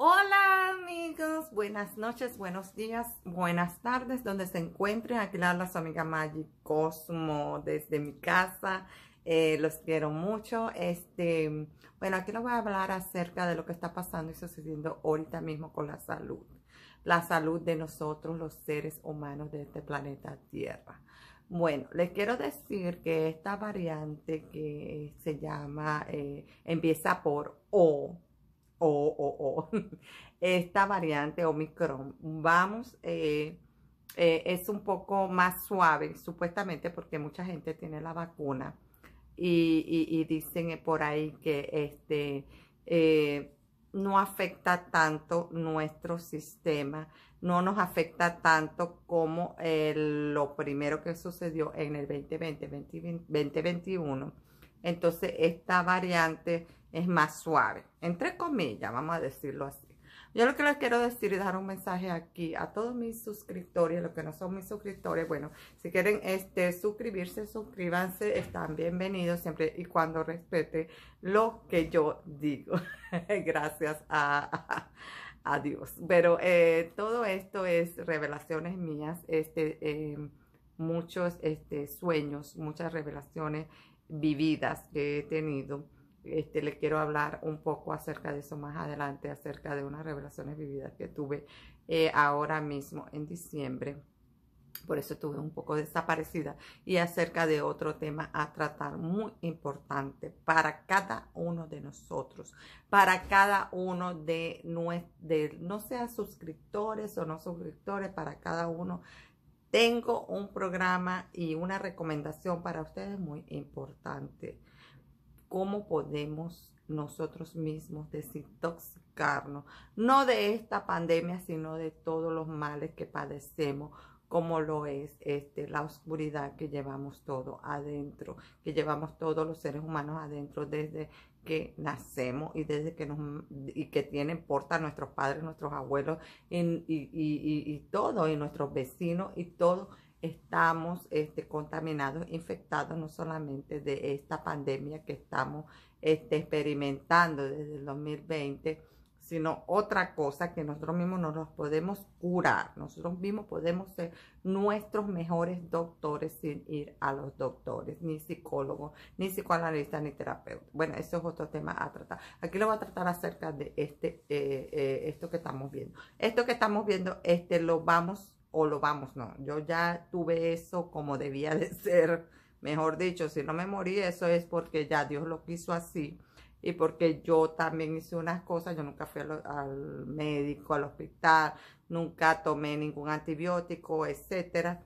Hola amigos, buenas noches, buenos días, buenas tardes, donde se encuentren. Aquí la su amiga Magic Cosmo desde mi casa. Eh, los quiero mucho. Este, bueno, aquí les voy a hablar acerca de lo que está pasando y sucediendo ahorita mismo con la salud. La salud de nosotros, los seres humanos de este planeta Tierra. Bueno, les quiero decir que esta variante que se llama, eh, empieza por O, o, esta variante Omicron. Vamos, eh, eh, es un poco más suave, supuestamente, porque mucha gente tiene la vacuna. Y, dicen eh, por ahí que este no afecta tanto nuestro sistema, no nos afecta tanto como lo primero que sucedió en el 2020, 2021. Entonces, esta variante es más suave, entre comillas, vamos a decirlo así. Yo lo que les quiero decir es dar un mensaje aquí a todos mis suscriptores, los que no son mis suscriptores, bueno, si quieren este, suscribirse, suscríbanse, están bienvenidos siempre y cuando respete lo que yo digo. Gracias a, a, Dios. Pero eh, todo esto es revelaciones mías, este, em, muchos este, sueños, muchas revelaciones vividas que he tenido este, le quiero hablar un poco acerca de eso más adelante, acerca de unas revelaciones vividas que tuve eh, ahora mismo en diciembre. Por eso estuve un poco desaparecida y acerca de otro tema a tratar muy importante para cada uno de nosotros, para cada uno de, de no sean suscriptores o no suscriptores, para cada uno tengo un programa y una recomendación para ustedes muy importante cómo podemos nosotros mismos desintoxicarnos, no de esta pandemia, sino de todos los males que padecemos, como lo es este, la oscuridad que llevamos todo adentro, que llevamos todos los seres humanos adentro desde que nacemos y desde que nos y que tienen porta nuestros padres, nuestros abuelos y, y, y, todo, y nuestros vecinos y todo estamos este, contaminados, infectados, no solamente de esta pandemia que estamos este, experimentando desde el 2020, sino otra cosa que nosotros mismos no nos podemos curar. Nosotros mismos podemos ser nuestros mejores doctores sin ir a los doctores, ni psicólogos, ni psicoanalistas, ni terapeutas. Bueno, eso es otro tema a tratar. Aquí lo voy a tratar acerca de este, eh, eh, esto que estamos viendo. Esto que estamos viendo, este lo vamos o lo vamos, no. Yo ya tuve eso como debía de ser. Mejor dicho, si no me morí, eso es porque ya Dios lo quiso así. Y porque yo también hice unas cosas, yo nunca fui al, médico, al hospital, nunca tomé ningún antibiótico, etcétera.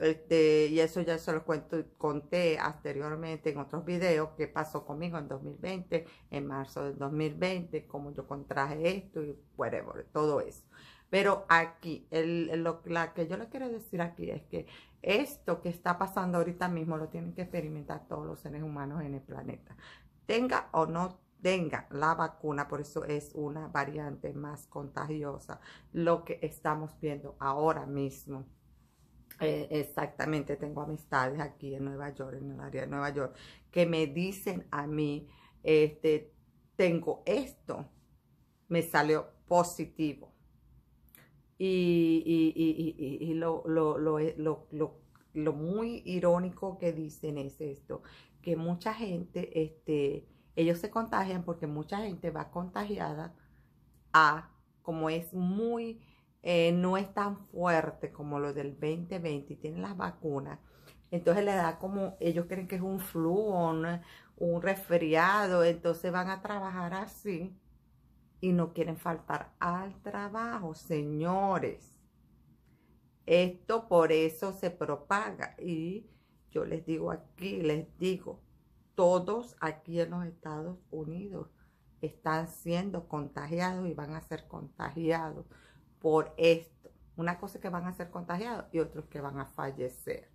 Este, y eso ya se lo cuento, conté anteriormente en otros videos qué pasó conmigo en 2020, en marzo del 2020, cómo yo contraje esto y whatever, todo eso. Pero aquí, lo, que yo le quiero decir aquí es que esto que está pasando ahorita mismo lo tienen que experimentar todos los seres humanos en el planeta. Tenga o no tenga la vacuna, por eso es una variante más contagiosa, lo que estamos viendo ahora mismo. Eh, exactamente, tengo amistades aquí en Nueva York, en el área de Nueva York, que me dicen a mí, este, tengo esto, me salió positivo y, y, y, y lo, eh, lo, lo, lo, muy irónico que dicen es esto, que mucha gente, este, ellos se contagian porque mucha gente va contagiada a, como es muy, eh, no es tan fuerte como lo del 2020 y tienen las vacunas, entonces le da como, ellos creen que es un flu un, un resfriado, entonces van a trabajar así y no quieren faltar al trabajo, señores. Esto por eso se propaga y yo les digo aquí, les digo, todos aquí en los Estados Unidos están siendo contagiados y van a ser contagiados por esto. Una cosa es que van a ser contagiados y otros que van a fallecer.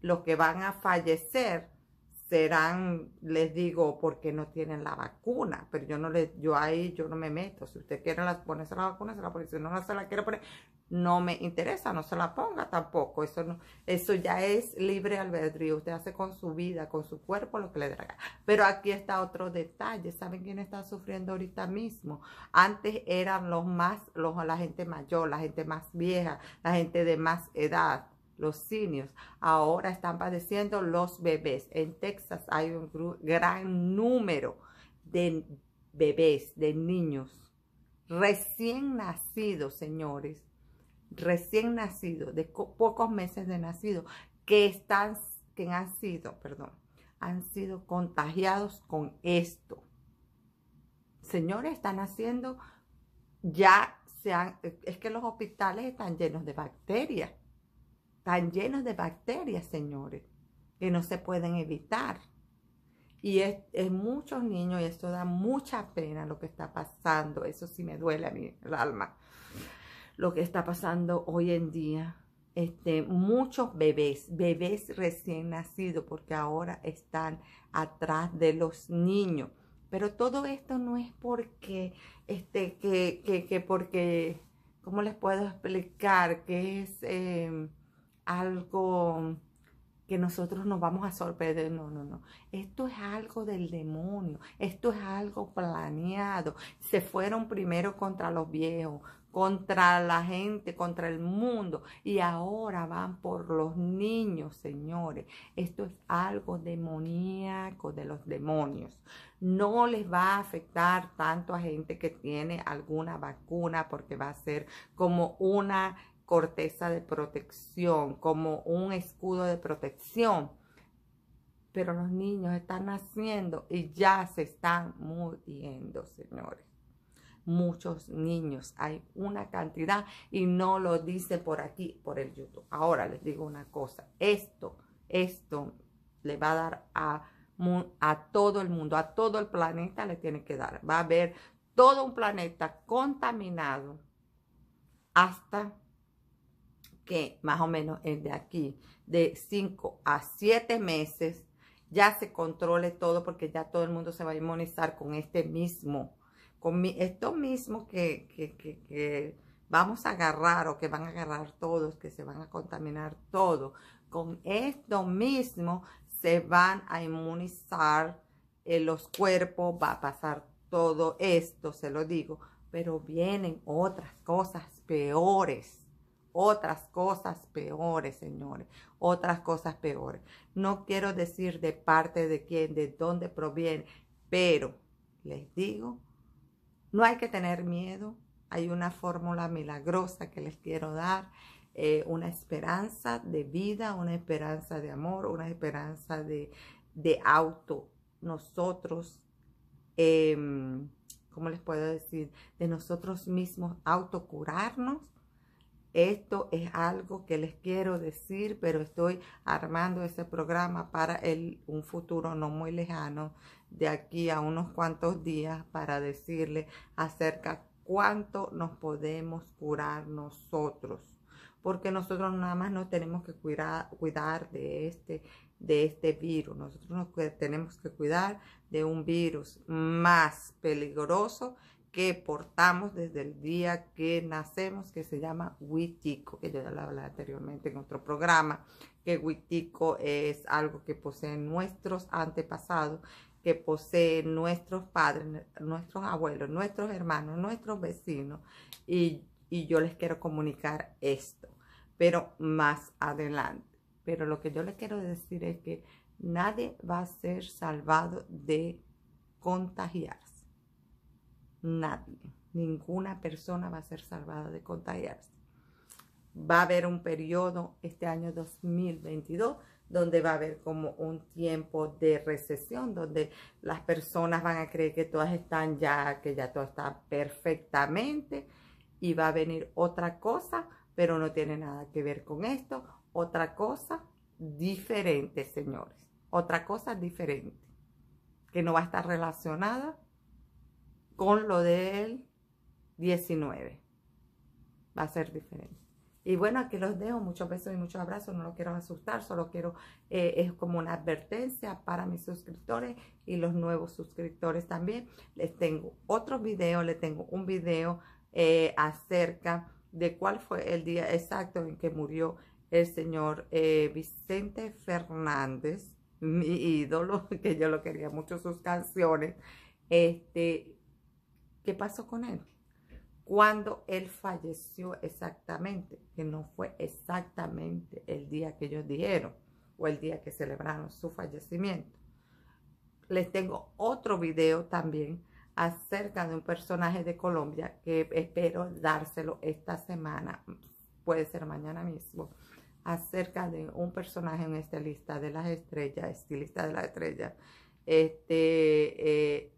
Los que van a fallecer serán, les digo, porque no tienen la vacuna, pero yo no le, yo ahí yo no me meto. Si usted quiere las, ponerse la vacuna, se la pone. Si no, se la quiere poner, no me interesa, no se la ponga tampoco. Eso no, eso ya es libre albedrío. Usted hace con su vida, con su cuerpo lo que le traga. Pero aquí está otro detalle. ¿Saben quién está sufriendo ahorita mismo? Antes eran los más, los, la gente mayor, la gente más vieja, la gente de más edad los simios. Ahora están padeciendo los bebés. En Texas hay un gran número de bebés, de niños recién nacidos, señores, recién nacidos, de pocos meses de nacido, que están, que han sido, perdón, han sido contagiados con esto. Señores, están haciendo, ya se han, es que los hospitales están llenos de bacterias están llenos de bacterias, señores, que no se pueden evitar. Y es, muchos niños y eso da mucha pena lo que está pasando. Eso sí me duele a mí el alma. Lo que está pasando hoy en día. Este, muchos bebés, bebés recién nacidos, porque ahora están atrás de los niños. Pero todo esto no es porque, este, que, que, que porque, ¿cómo les puedo explicar? Que es... Eh, algo que nosotros nos vamos a sorprender. No, no, no. Esto es algo del demonio. Esto es algo planeado. Se fueron primero contra los viejos, contra la gente, contra el mundo. Y ahora van por los niños, señores. Esto es algo demoníaco de los demonios. No les va a afectar tanto a gente que tiene alguna vacuna porque va a ser como una corteza de protección, como un escudo de protección. Pero los niños están naciendo y ya se están muriendo, señores. Muchos niños, hay una cantidad y no lo dice por aquí, por el YouTube. Ahora les digo una cosa, esto, esto le va a dar a, a todo el mundo, a todo el planeta le tiene que dar. Va a haber todo un planeta contaminado hasta que más o menos es de aquí, de 5 a 7 meses, ya se controle todo porque ya todo el mundo se va a inmunizar con este mismo, con esto mismo que, vamos a agarrar o que van a agarrar todos, que se van a contaminar todo. Con esto mismo se van a inmunizar eh, los cuerpos, va a pasar todo esto, se lo digo, pero vienen otras cosas peores otras cosas peores, señores, otras cosas peores. No quiero decir de parte de quién, de dónde proviene, pero les digo, no hay que tener miedo. Hay una fórmula milagrosa que les quiero dar, eh, una esperanza de vida, una esperanza de amor, una esperanza de, de auto. Nosotros, em, ¿cómo les puedo decir? De nosotros mismos autocurarnos esto es algo que les quiero decir, pero estoy armando ese programa para el, un futuro no muy lejano, de aquí a unos cuantos días, para decirles acerca cuánto nos podemos curar nosotros. Porque nosotros nada más nos tenemos que cuidar, de, este, de este virus. Nosotros nos tenemos que cuidar de un virus más peligroso que portamos desde el día que nacemos, que se llama Huitico, que yo ya lo hablé anteriormente en otro programa, que Huitico es algo que poseen nuestros antepasados, que poseen nuestros padres, nuestros abuelos, nuestros hermanos, nuestros vecinos, y, y yo les quiero comunicar esto, pero más adelante. Pero lo que yo les quiero decir es que nadie va a ser salvado de contagiarse nadie, ninguna persona va a ser salvada de contagiarse. Va a haber un periodo este año 2022 donde va a haber como un tiempo de recesión, donde las personas van a creer que todas están ya, que ya todo está perfectamente y va a venir otra cosa, pero no tiene nada que ver con esto, otra cosa diferente, señores, otra cosa diferente, que no va a estar relacionada con lo del 19. Va a ser diferente. Y bueno, aquí los dejo. Muchos besos y muchos abrazos. No lo quiero asustar, solo quiero, eh, es como una advertencia para mis suscriptores y los nuevos suscriptores también. Les tengo otro video. les tengo un video eh, acerca de cuál fue el día exacto en que murió el señor eh, Vicente Fernández, mi ídolo, que yo lo quería mucho sus canciones. Este, qué pasó con él, cuando él falleció exactamente, que no fue exactamente el día que ellos dijeron o el día que celebraron su fallecimiento. Les tengo otro video también acerca de un personaje de Colombia que espero dárselo esta semana, puede ser mañana mismo, acerca de un personaje en esta lista de las estrellas, estilista de las estrellas, este, eh,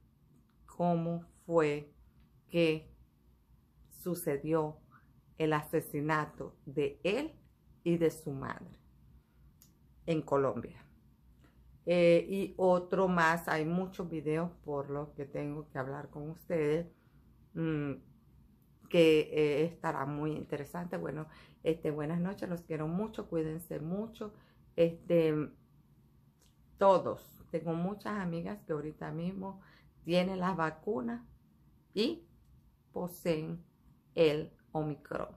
cómo fue que sucedió el asesinato de él y de su madre en Colombia. Eh, y otro más, hay muchos videos por los que tengo que hablar con ustedes, mm, que eh, estará muy interesante. Bueno, este, buenas noches, los quiero mucho, cuídense mucho. Este, todos, tengo muchas amigas que ahorita mismo tienen la vacuna y poseen el Omicron.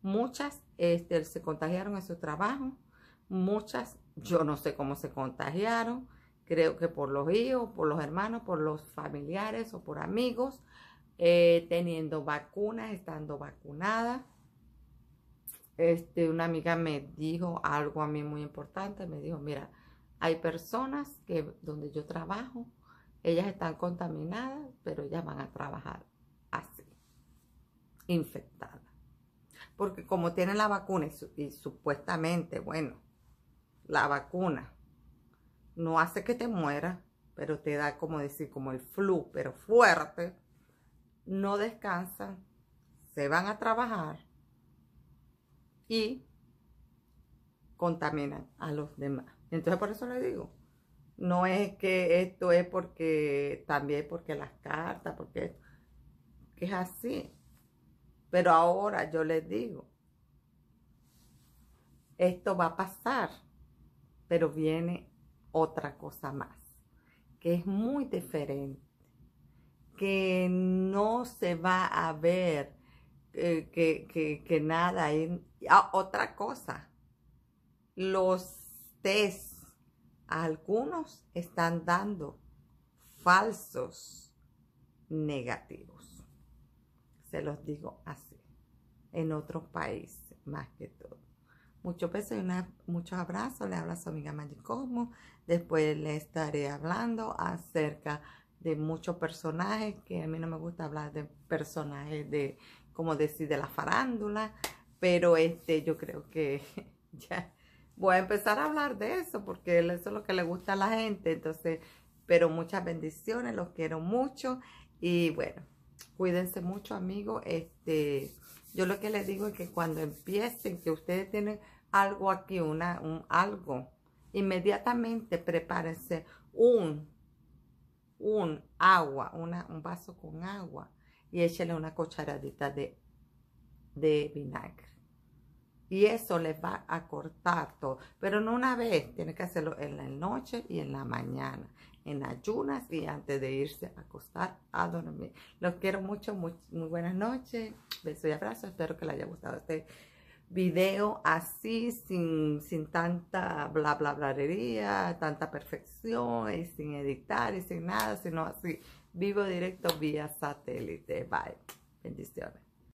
Muchas este, se contagiaron en su trabajo, muchas yo no sé cómo se contagiaron, creo que por los hijos, por los hermanos, por los familiares o por amigos, eh, teniendo vacunas, estando vacunadas Este, una amiga me dijo algo a mí muy importante, me dijo, mira, hay personas que donde yo trabajo, ellas están contaminadas, pero ellas van a trabajar infectada. Porque como tienen la vacuna y, supuestamente, bueno, la vacuna no hace que te muera, pero te da como decir, como el flu, pero fuerte, no descansan, se van a trabajar y contaminan a los demás. Entonces por eso le digo, no es que esto es porque, también porque las cartas, porque es así. Pero ahora yo les digo, esto va a pasar, pero viene otra cosa más, que es muy diferente, que no se va a ver eh, que, que, nada, hay, ah, otra cosa, los test, algunos están dando falsos negativos se los digo así, en otros países más que todo. Muchos besos y muchos abrazos. Le habla su amiga Magicomo. Cosmo. Después le estaré hablando acerca de muchos personajes, que a mí no me gusta hablar de personajes de, como decir, de la farándula, pero este yo creo que ya voy a empezar a hablar de eso, porque eso es lo que le gusta a la gente. Entonces, pero muchas bendiciones, los quiero mucho y bueno. Cuídense mucho, amigos. Este, yo lo que les digo es que cuando empiecen, que ustedes tienen algo aquí, una, un algo, inmediatamente prepárense un, un agua, un vaso con agua y échenle una cucharadita de, de vinagre y eso les va a cortar todo. Pero no una vez, tiene que hacerlo en la noche y en la mañana, en ayunas y antes de irse a acostar a dormir. Los quiero mucho, muy, buenas noches, besos y abrazos, espero que les haya gustado este video así, sin, sin tanta bla bla bladería tanta perfección, y sin editar y sin nada, sino así, vivo directo vía satélite. Bye. Bendiciones.